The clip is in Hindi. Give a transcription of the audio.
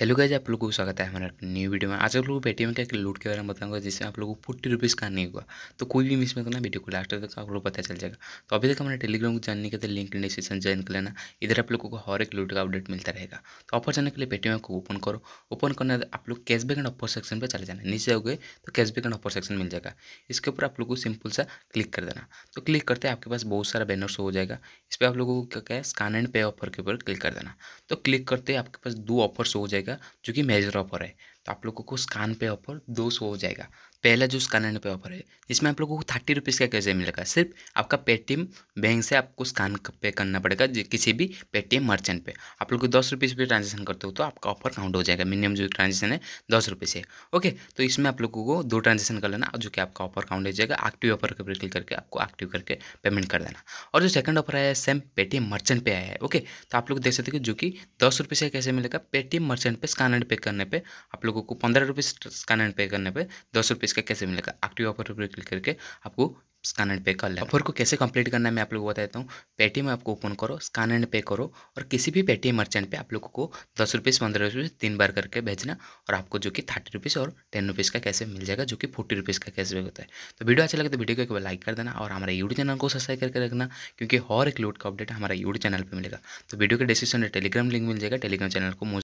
हेलो गाइज आप लोगों को स्वागत है हमारा न्यू वीडियो में आज आप लोगों को पेटीएम का एक लूट के बारे में बताऊंगा जिसमें आप लोगों को फोर्टी रुपीज़ का नहीं हुआ तो कोई भी मिस मत करना वीडियो को लास्ट तक आप लोग पता चल जाएगा तो अभी तक हमारे टेलीग्राम को जानने के लिए लिंक डिस्क्रिप्शन ज्वाइन कर लेना इधर आप लोगों को हर एक लूट का अपडेट मिलता रहेगा तो ऑफर जाने के लिए पेटीएम को ओपन करो ओपन करने आप लोग कैशबैक एंड ऑफर सेक्शन पर चले जाना नीचे जाओगे तो कैशबैक एंड ऑफर सेक्शन मिल जाएगा इसके ऊपर आप लोग को सिंपल सा क्लिक कर देना तो क्लिक करते आपके पास बहुत सारा बैनर्स हो जाएगा इस पर आप लोगों को क्या है स्कान एंड पे ऑफर के ऊपर क्लिक कर देना तो क्लिक करते आपके पास दो ऑफर शो हो जाएगा जाएगा जो कि मेजर ऑपर है तो आप लोगों को स्कान पे ऑफर दो सौ हो जाएगा पहला जो एंड पे ऑफर है जिसमें आप लोगों को थर्टी रुपीज़ का कैसे मिलेगा सिर्फ आपका पेटीएम बैंक से आपको स्कान पे करना पड़ेगा किसी भी पेटीएम मर्चेंट पे आप लोग दस रुपीज़ पर ट्रांजेक्शन करते हो तो आपका ऑफर काउंट हो जाएगा मिनिमम जो ट्रांजेक्शन है दस रुपये से ओके तो इसमें आप लोगों को दो ट्रांजेक्शन कर लेना जो कि आपका ऑफर काउंट हो जाएगा एक्टिव ऑफर के क्लिक करके आपको एक्टिव करके पेमेंट कर देना और जो सेकंड ऑफर आया है सेम पेटीएम मर्चेंट पे आया है ओके तो आप लोग देख सकते हो जो कि दस रुपये से कैसे मिलेगा पेटीएम मर्चेंट पे एंड पे करने पर आप लोग लोगों को पंद्रह रुपीज़ स्कैन एंड पे करने पे दस रुपीज़ का कैसे मिलेगा एक्टिव ऑफर पर क्लिक करके आपको स्कैन एंड पे कर लेना ऑफर को कैसे कंप्लीट करना है मैं आप लोगों को बता देता हूँ पेटीएम आपको ओपन करो स्कैन एंड पे करो और किसी भी पेटीएम मर्चेंट पे आप लोगों को दस रुपीज़ पंद्रह रुपीज़ तीन बार करके भेजना और आपको जो कि थर्टी रुपीज़ और टेन रुपीज़ का कैसे मिल जाएगा जो कि फोर्टी रुपीज़ का कैशबैक होता है तो वीडियो अच्छा लगे तो वीडियो को एक बार लाइक कर देना और हमारे यूट्यूब चैनल को सब्सक्राइब करके रखना क्योंकि हर एक लोड का अपडेट हमारे यूट्यूब चैनल पर मिलेगा तो वीडियो के डिस्क्रिप्शन में टेलीग्राम लिंक मिल जाएगा टेलीग्राम चैनल को